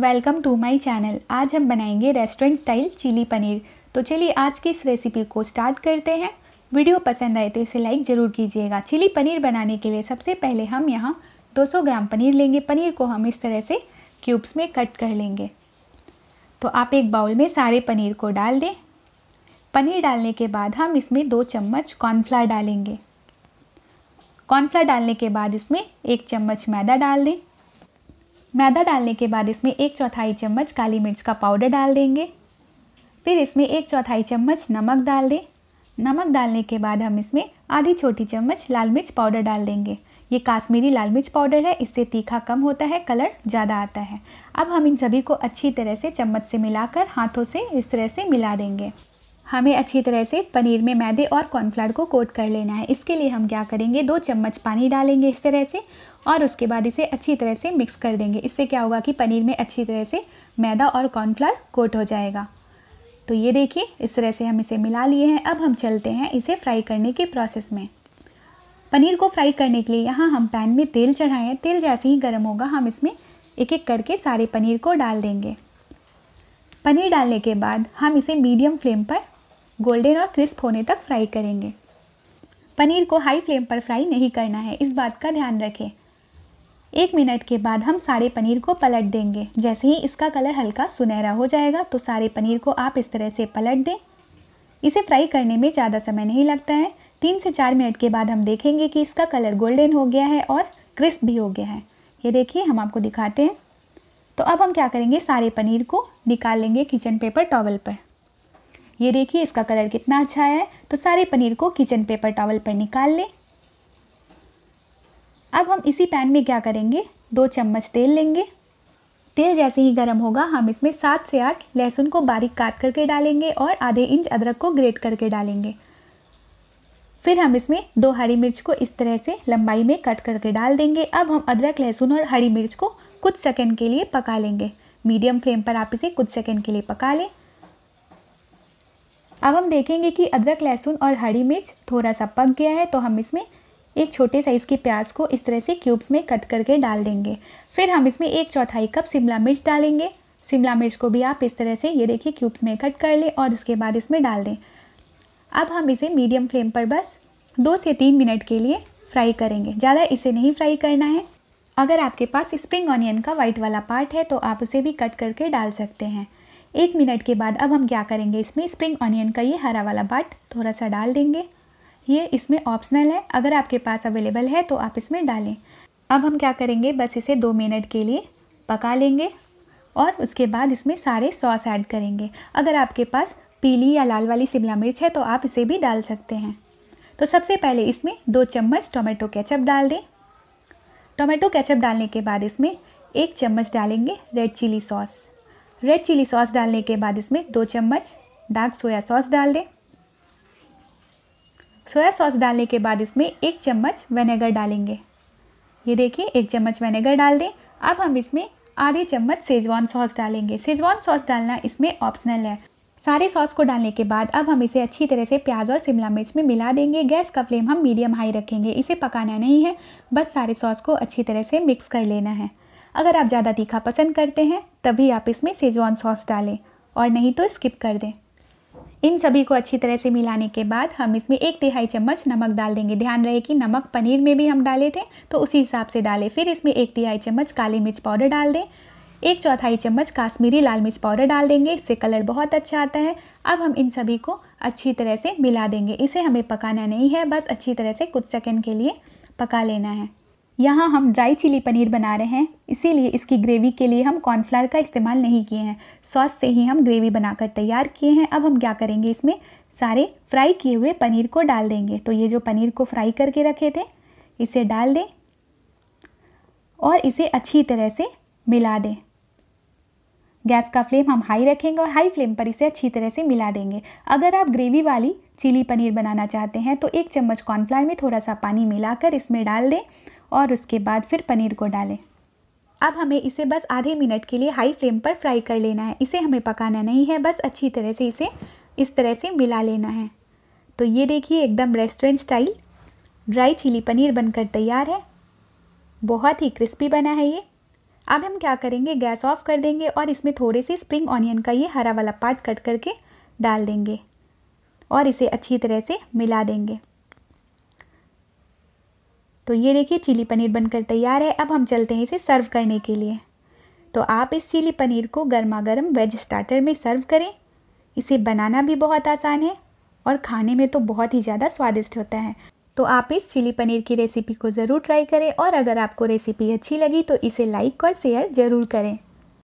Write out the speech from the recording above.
welcome to my channel आज हम बनाएंगे रेस्टोरेंट स्टाइल चिली पनीर तो चलिए आज की इस रेसिपी को स्टार्ट करते हैं वीडियो पसंद आए तो इसे लाइक ज़रूर कीजिएगा चिली पनीर बनाने के लिए सबसे पहले हम यहाँ 200 ग्राम पनीर लेंगे पनीर को हम इस तरह से क्यूब्स में कट कर लेंगे तो आप एक बाउल में सारे पनीर को डाल दें पनीर डालने के बाद हम इसमें दो चम्मच कॉर्नफ्लावर डालेंगे कॉर्नफ्लावर डालने के बाद इसमें एक चम्मच मैदा डाल दें मैदा डालने के बाद इसमें एक चौथाई चम्मच काली मिर्च का पाउडर डाल देंगे फिर इसमें एक चौथाई चम्मच नमक डाल दें नमक डालने के बाद हम इसमें आधी छोटी चम्मच लाल मिर्च पाउडर डाल देंगे ये काश्मीरी लाल मिर्च पाउडर है इससे तीखा कम होता है कलर ज़्यादा आता है अब हम इन सभी को अच्छी तरह से चम्मच से मिलाकर हाथों से इस तरह से मिला देंगे हमें अच्छी तरह से पनीर में मैदे और कॉर्नफ्लावर को कोट कर लेना है इसके लिए हम क्या करेंगे दो चम्मच पानी डालेंगे इस तरह से और उसके बाद इसे अच्छी तरह से मिक्स कर देंगे इससे क्या होगा कि पनीर में अच्छी तरह से मैदा और कॉर्नफ्लावर कोट हो जाएगा तो ये देखिए इस तरह से हम इसे मिला लिए हैं अब हम चलते हैं इसे फ्राई करने के प्रोसेस में पनीर को फ्राई करने के लिए यहाँ हम पैन में तेल चढ़ाएँ तेल जैसे ही गर्म होगा हम इसमें एक एक करके सारे पनीर को डाल देंगे पनीर डालने के बाद हम इसे मीडियम फ्लेम पर गोल्डन और क्रिस्प होने तक फ्राई करेंगे पनीर को हाई फ्लेम पर फ्राई नहीं करना है इस बात का ध्यान रखें एक मिनट के बाद हम सारे पनीर को पलट देंगे जैसे ही इसका कलर हल्का सुनहरा हो जाएगा तो सारे पनीर को आप इस तरह से पलट दें इसे फ्राई करने में ज़्यादा समय नहीं लगता है तीन से चार मिनट के बाद हम देखेंगे कि इसका कलर गोल्डन हो गया है और क्रिस्प भी हो गया है ये देखिए हम आपको दिखाते हैं तो अब हम क्या करेंगे सारे पनीर को निकाल लेंगे किचन पेपर टॉवल पर ये देखिए इसका कलर कितना अच्छा है तो सारे पनीर को किचन पेपर टॉवल पर निकाल लें अब हम इसी पैन में क्या करेंगे दो चम्मच तेल लेंगे तेल जैसे ही गर्म होगा हम इसमें सात से आठ लहसुन को बारीक काट करके डालेंगे और आधे इंच अदरक को ग्रेट करके डालेंगे फिर हम इसमें दो हरी मिर्च को इस तरह से लंबाई में कट करके डाल देंगे अब हम अदरक लहसुन और हरी मिर्च को कुछ सेकंड के लिए पका लेंगे मीडियम फ्लेम पर आप इसे कुछ सेकंड के लिए पका लें अब हम देखेंगे कि अदरक लहसुन और हरी मिर्च थोड़ा सा पक गया है तो हम इसमें एक छोटे साइज़ की प्याज को इस तरह से क्यूब्स में कट करके डाल देंगे फिर हम इसमें एक चौथाई कप शिमला मिर्च डालेंगे शिमला मिर्च को भी आप इस तरह से ये देखिए क्यूब्स में कट कर लें और उसके बाद इसमें डाल दें अब हम इसे मीडियम फ्लेम पर बस दो से तीन मिनट के लिए फ्राई करेंगे ज़्यादा इसे नहीं फ्राई करना है अगर आपके पास स्प्रिंग ऑनियन का वाइट वाला पार्ट है तो आप उसे भी कट करके डाल सकते हैं एक मिनट के बाद अब हम क्या करेंगे इसमें स्प्रिंग ऑनियन का ये हरा वाला बाट थोड़ा सा डाल देंगे ये इसमें ऑप्शनल है अगर आपके पास अवेलेबल है तो आप इसमें डालें अब हम क्या करेंगे बस इसे दो मिनट के लिए पका लेंगे और उसके बाद इसमें सारे सॉस ऐड करेंगे अगर आपके पास पीली या लाल वाली शिमला मिर्च है तो आप इसे भी डाल सकते हैं तो सबसे पहले इसमें दो चम्मच टोमेटो केचप डाल दें टोमेटो केचप डालने के बाद इसमें एक चम्मच डालेंगे red chilli sauce red chilli sauce डालने के बाद इसमें दो चम्मच डार्क सोया सॉस डाल दें सोया सॉस डालने के बाद इसमें एक चम्मच वेनेगर डालेंगे ये देखिए एक चम्मच वेनेगर डाल दें अब हम इसमें आधे चम्मच सेजवान सॉस डालेंगे सेजवान सॉस डालना इसमें ऑप्शनल है सारे सॉस को डालने के बाद अब हम इसे अच्छी तरह से प्याज और शिमला मिर्च में मिला देंगे गैस का फ्लेम हम मीडियम हाई रखेंगे इसे पकाना नहीं है बस सारे सॉस को अच्छी तरह से मिक्स कर लेना है अगर आप ज़्यादा तीखा पसंद करते हैं तभी आप इसमें सेजवान सॉस डालें और नहीं तो स्किप कर दें इन सभी को अच्छी तरह से मिलाने के बाद हम इसमें एक तिहाई चम्मच नमक डाल देंगे ध्यान रहे कि नमक पनीर में भी हम डाले थे तो उसी हिसाब से डालें फिर इसमें एक तिहाई चम्मच काली मिर्च पाउडर डाल दें एक चौथाई चम्मच काश्मीरी लाल मिर्च पाउडर डाल देंगे इससे कलर बहुत अच्छा आता है अब हम इन सभी को अच्छी तरह से मिला देंगे इसे हमें पकाना नहीं है बस अच्छी तरह से कुछ सेकेंड के लिए पका लेना है यहाँ हम ड्राई चिली पनीर बना रहे हैं इसीलिए इसकी ग्रेवी के लिए हम कॉर्नफ्लावर का इस्तेमाल नहीं किए हैं सॉस से ही हम ग्रेवी बनाकर तैयार किए हैं अब हम क्या करेंगे इसमें सारे फ्राई किए हुए पनीर को डाल देंगे तो ये जो पनीर को फ्राई करके रखे थे इसे डाल दें और इसे अच्छी तरह से मिला दें गैस का फ्लेम हम हाई रखेंगे और हाई फ्लेम पर इसे अच्छी तरह से मिला देंगे अगर आप ग्रेवी वाली चिली पनीर बनाना चाहते हैं तो एक चम्मच कॉर्नफ्लावर में थोड़ा सा पानी मिलाकर इसमें डाल दें और उसके बाद फिर पनीर को डालें अब हमें इसे बस आधे मिनट के लिए हाई फ्लेम पर फ्राई कर लेना है इसे हमें पकाना नहीं है बस अच्छी तरह से इसे इस तरह से मिला लेना है तो ये देखिए एकदम restaurant style dry chilli paneer बनकर तैयार है बहुत ही क्रिस्पी बना है ये अब हम क्या करेंगे गैस ऑफ कर देंगे और इसमें थोड़े से स्प्रिंग ऑनियन का ये हरा वाला पार्ट कट करके डाल देंगे और इसे अच्छी तरह से मिला देंगे तो ये देखिए चिली पनीर बनकर तैयार है अब हम चलते हैं इसे सर्व करने के लिए तो आप इस चिली पनीर को गर्मा गर्म वेज स्टार्टर में सर्व करें इसे बनाना भी बहुत आसान है और खाने में तो बहुत ही ज़्यादा स्वादिष्ट होता है तो आप इस चिली पनीर की रेसिपी को ज़रूर ट्राई करें और अगर आपको रेसिपी अच्छी लगी तो इसे लाइक और शेयर ज़रूर करें